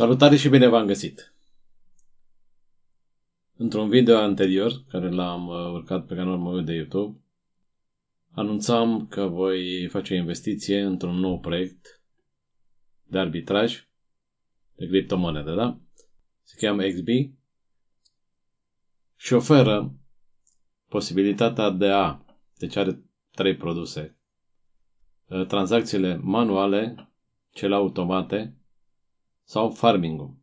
Salutare și bine v-am găsit! Într-un video anterior, care l-am uh, urcat pe canalul meu de YouTube, anunțam că voi face o investiție într-un nou proiect de arbitraj de criptomonede, da? Se cheamă XB și oferă posibilitatea de a, deci are trei produse, uh, tranzacțiile manuale, cele automate sau farming-ul.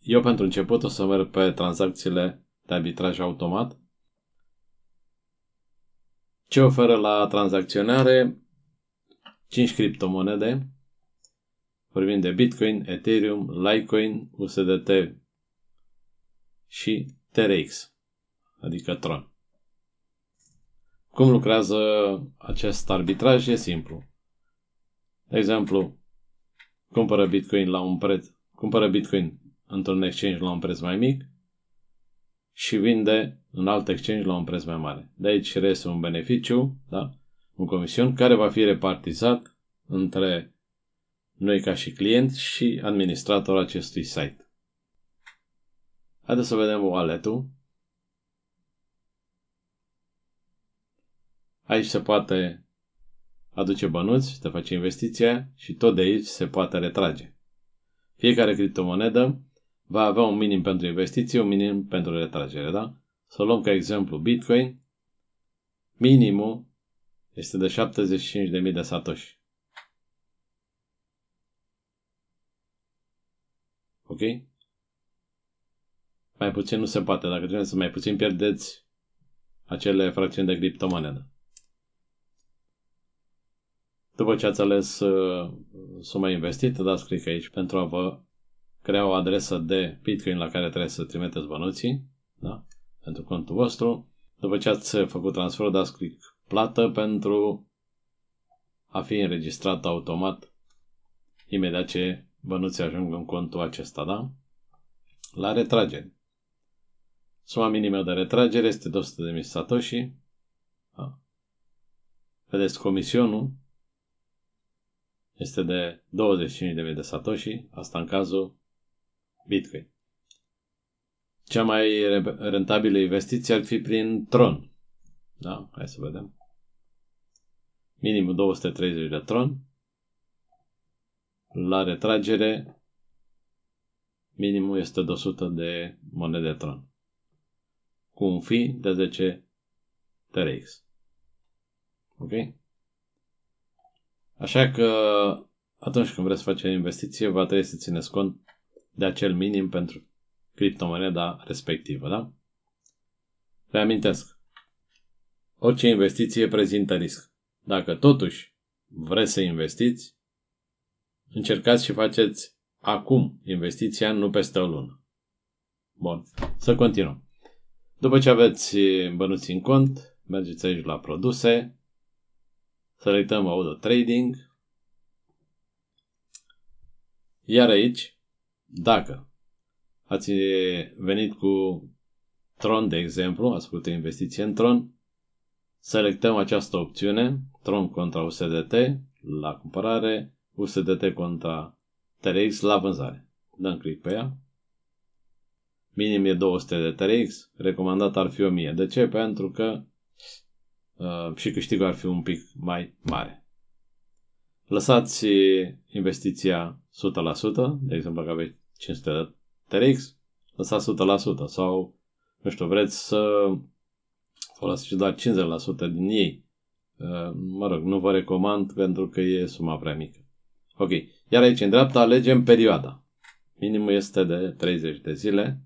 Eu pentru început o să merg pe tranzacțiile de arbitraj automat. Ce oferă la tranzacționare? 5 criptomonede. Vorbim de Bitcoin, Ethereum, Litecoin, USDT și TRX, adică Tron. Cum lucrează acest arbitraj? E simplu. De exemplu, cumpără Bitcoin la un preț, cumpără Bitcoin într-un exchange la un preț mai mic și vinde în alt exchange la un preț mai mare. De aici reiese un beneficiu, da? un comision, care va fi repartizat între noi ca și client și administratorul acestui site. Haideți să vedem wallet-ul. Aici se poate aduce bănuți, te face investiția și tot de aici se poate retrage. Fiecare criptomonedă va avea un minim pentru investiție, un minim pentru retragere, da? Să luăm ca exemplu Bitcoin, minimul este de 75.000 de satoshi. Ok? Mai puțin nu se poate. Dacă trebuie să mai puțin pierdeți acele fracțiuni de criptomonedă. După ce ați ales uh, suma investită, dați click aici pentru a vă crea o adresă de Bitcoin la care trebuie să trimiteți bănuții, da? pentru contul vostru. După ce ați făcut transferul, dați click plată pentru a fi înregistrat automat imediat ce bănuții ajung în contul acesta, da? La retragere. Suma minimă de retragere este 200.000 satoshi. Da? Vedeți comisionul este de 25.000 de satoshi, asta în cazul Bitcoin. Cea mai rentabilă investiție ar fi prin Tron. Da? Hai să vedem. Minimul 230 de Tron. La retragere, minimul este de de monede Tron. Cu un fi de 10 TRX. Ok? Așa că atunci când vreți să faceți o investiție, va trebui să țineți cont de acel minim pentru criptomoneda respectivă, da? Reamintesc, orice investiție prezintă risc. Dacă totuși vreți să investiți, încercați și faceți acum investiția, nu peste o lună. Bun, să continuăm. După ce aveți bănuți în cont, mergeți aici la produse, Selectăm Auto Trading. Iar aici, dacă ați venit cu Tron, de exemplu, ați făcut investiție în Tron, selectăm această opțiune, Tron contra USDT, la cumpărare, USDT contra TRX la vânzare. Dăm click pe ea. Minim e 200 de TRX, recomandat ar fi 1000. De ce? Pentru că Uh, și câștigul ar fi un pic mai mare. Lăsați investiția 100%, de exemplu dacă aveți 500 de TRX, lăsați 100% sau, nu știu, vreți să folosiți doar 50% din ei. Uh, mă rog, nu vă recomand pentru că e suma prea mică. Ok, iar aici în dreapta alegem perioada. Minimul este de 30 de zile,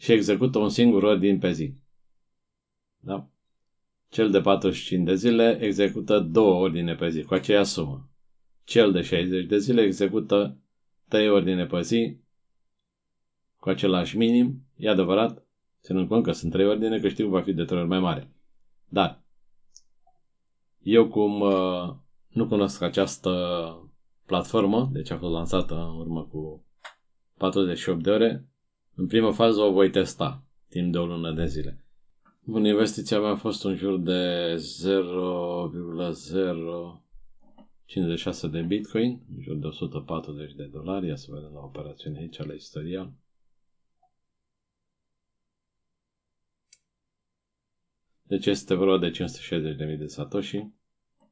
și execută un singur ordin pe zi. Da? Cel de 45 de zile execută două ordine pe zi, cu aceea sumă. Cel de 60 de zile execută trei ordine pe zi, cu același minim, e adevărat, ținând cont că sunt trei ordine, că va fi de trei ori mai mare. Dar, eu cum uh, nu cunosc această platformă, deci a fost lansată în urmă cu 48 de ore, în prima fază o voi testa timp de o lună de zile. Bun, investiția mea a fost în jur de 0,056 de bitcoin, în jur de 140 de dolari. Ia să vedem la operațiune aici, la istoria. Deci este vreo de 560.000 de satoshi.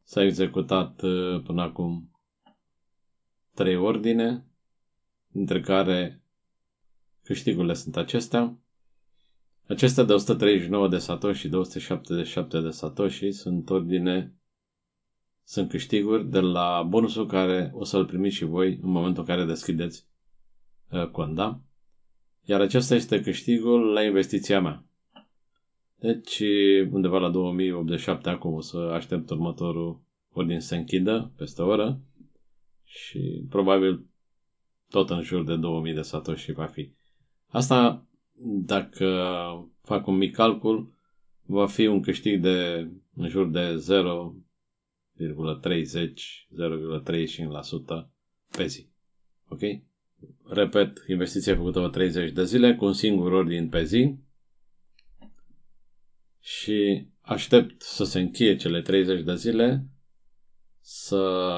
S-a executat uh, până acum trei ordine, dintre care Câștigurile sunt acestea. Acestea de 139 de satoshi și 277 de satoshi sunt ordine, sunt câștiguri de la bonusul care o să-l primiți și voi în momentul în care deschideți uh, conda. Iar acesta este câștigul la investiția mea. Deci, undeva la 2087 acum o să aștept următorul ordin să închidă peste o oră și probabil tot în jur de 2000 de satoshi va fi. Asta, dacă fac un mic calcul, va fi un câștig de în jur de 0,30-0,35% pe zi. Ok? Repet, investiția făcută pe 30 de zile cu un singur ordin pe zi și aștept să se încheie cele 30 de zile să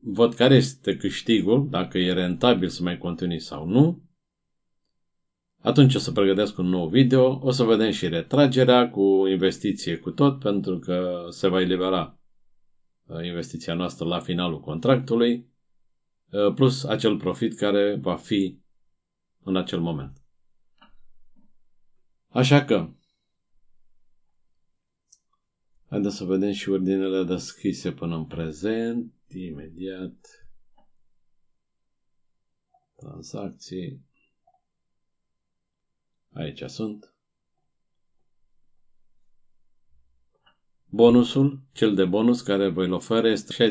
văd care este câștigul, dacă e rentabil să mai continui sau nu atunci o să pregătesc un nou video, o să vedem și retragerea cu investiție cu tot, pentru că se va elibera uh, investiția noastră la finalul contractului, uh, plus acel profit care va fi în acel moment. Așa că, haideți să vedem și ordinele deschise până în prezent, imediat, transacții, Aici sunt. Bonusul, cel de bonus care voi îl oferă este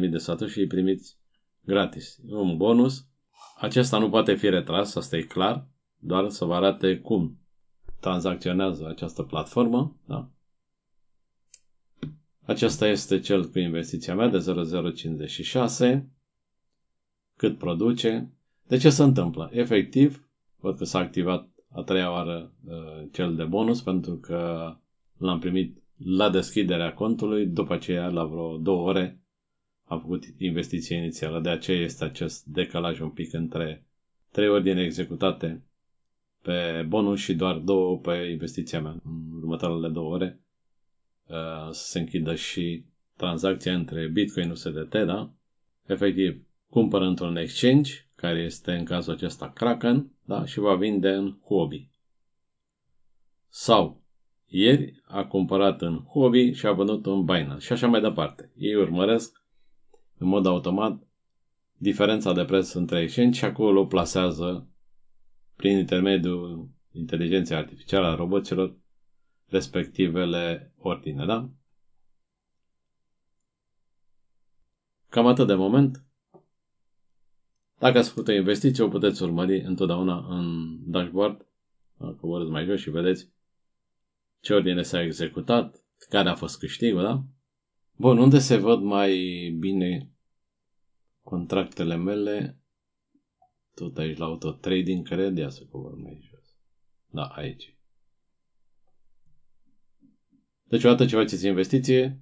66.000 de saturi și îi primiți gratis. Un bonus. Acesta nu poate fi retras, asta e clar, doar să vă arate cum tranzacționează această platformă. Da. Acesta este cel cu investiția mea de 0056, cât produce. De ce se întâmplă? Efectiv, văd că s-a activat a treia oară uh, cel de bonus pentru că l-am primit la deschiderea contului, după aceea la vreo două ore a făcut investiția inițială. De aceea este acest decalaj un pic între trei ordine executate pe bonus și doar două pe investiția mea. În următoarele două ore uh, să se închidă și tranzacția între Bitcoin și USDT, da? Efectiv, cumpăr într-un exchange, care este în cazul acesta Kraken, da? și va vinde în hobby. Sau ieri a cumpărat în hobby și a vândut în Binance și așa mai departe. Ei urmăresc în mod automat diferența de preț între exchange și acolo plasează prin intermediul inteligenței artificiale a roboților respectivele ordine, da? Cam atât de moment. Dacă ați făcut o investiție, o puteți urmări întotdeauna în dashboard. Uh, coborâți mai jos și vedeți ce ordine s-a executat, care a fost câștigul, da? Bun, unde se văd mai bine contractele mele? Tot aici la auto trading, cred, ia să cobor mai jos. Da, aici. Deci odată ce faceți investiție,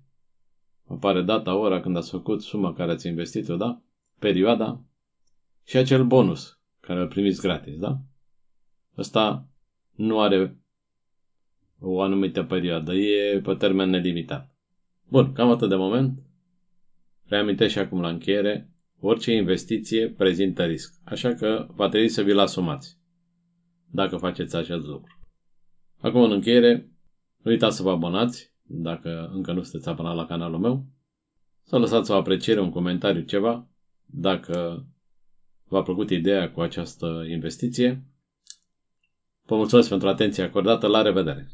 apare data, ora când ați făcut, suma care ați investit-o, da? Perioada, și acel bonus care îl primiți gratis, da? Ăsta nu are o anumită perioadă, e pe termen nelimitat. Bun, cam atât de moment. Reamintesc și acum la încheiere, orice investiție prezintă risc, așa că va trebui să vi-l asumați, dacă faceți acest lucru. Acum, în încheiere, nu uitați să vă abonați, dacă încă nu sunteți abonat la canalul meu, să lăsați o apreciere, un comentariu, ceva, dacă v-a plăcut ideea cu această investiție. Vă mulțumesc pentru atenția acordată. La revedere!